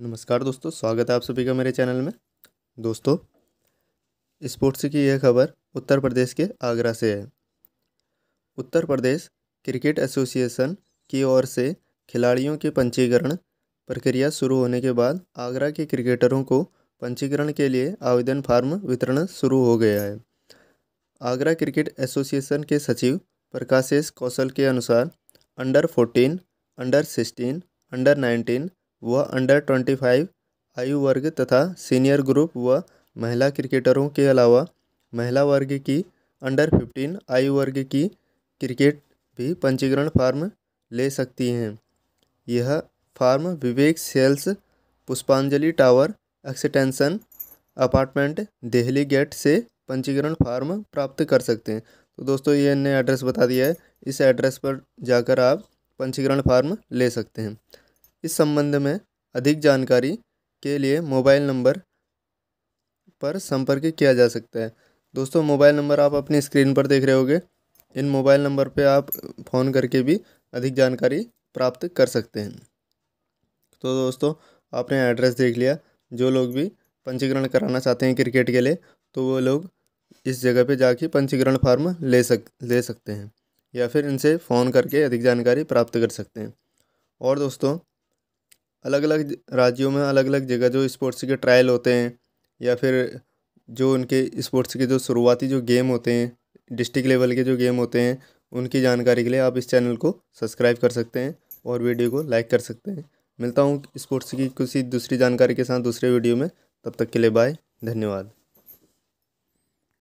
नमस्कार दोस्तों स्वागत है आप सभी का मेरे चैनल में दोस्तों स्पोर्ट्स की यह खबर उत्तर प्रदेश के आगरा से है उत्तर प्रदेश क्रिकेट एसोसिएशन की ओर से खिलाड़ियों के पंजीकरण प्रक्रिया शुरू होने के बाद आगरा के क्रिकेटरों को पंजीकरण के लिए आवेदन फार्म वितरण शुरू हो गया है आगरा क्रिकेट एसोसिएशन के सचिव प्रकाशेश कौशल के अनुसार under fourteen under sixteen under nineteen व अंडर ट्वेंटी फाइव आयु वर्ग तथा सीनियर ग्रुप व महिला क्रिकेटरों के अलावा महिला वर्ग की अंडर फिफ्टीन आयु वर्ग की क्रिकेट भी पंजीकरण फार्म ले सकती हैं यह form Vivek sales Pushpanjali tower extension apartment Delhi gate से पंजीकरण फार्म प्राप्त कर सकते हैं तो दोस्तों ये ने एड्रेस बता दिया है इस एड्रेस पर जाकर आप पंजीकरण फार्म ले सकते हैं इस संबंध में अधिक जानकारी के लिए मोबाइल नंबर पर संपर्क किया जा सकता है दोस्तों मोबाइल नंबर आप अपनी स्क्रीन पर देख रहे होगे इन मोबाइल नंबर पर आप फ़ोन करके भी अधिक जानकारी प्राप्त कर सकते हैं तो दोस्तों आपने एड्रेस देख लिया जो लोग भी पंजीकरण कराना चाहते हैं क्रिकेट के लिए तो वो लोग इस जगह पे जाके पंजीकरण फार्म ले सक ले सकते हैं या फिर इनसे फ़ोन करके अधिक जानकारी प्राप्त कर सकते हैं और दोस्तों अलग अलग राज्यों में अलग अलग जगह जो स्पोर्ट्स के ट्रायल होते हैं या फिर जो उनके स्पोर्ट्स के जो शुरुआती जो गेम होते हैं डिस्ट्रिक्ट लेवल के जो गेम होते हैं उनकी जानकारी के लिए आप इस चैनल को सब्सक्राइब कर सकते हैं और वीडियो को लाइक कर सकते हैं मिलता हूँ स्पोर्ट्स की किसी दूसरी जानकारी के साथ दूसरे वीडियो में तब तक के लिए बाय धन्यवाद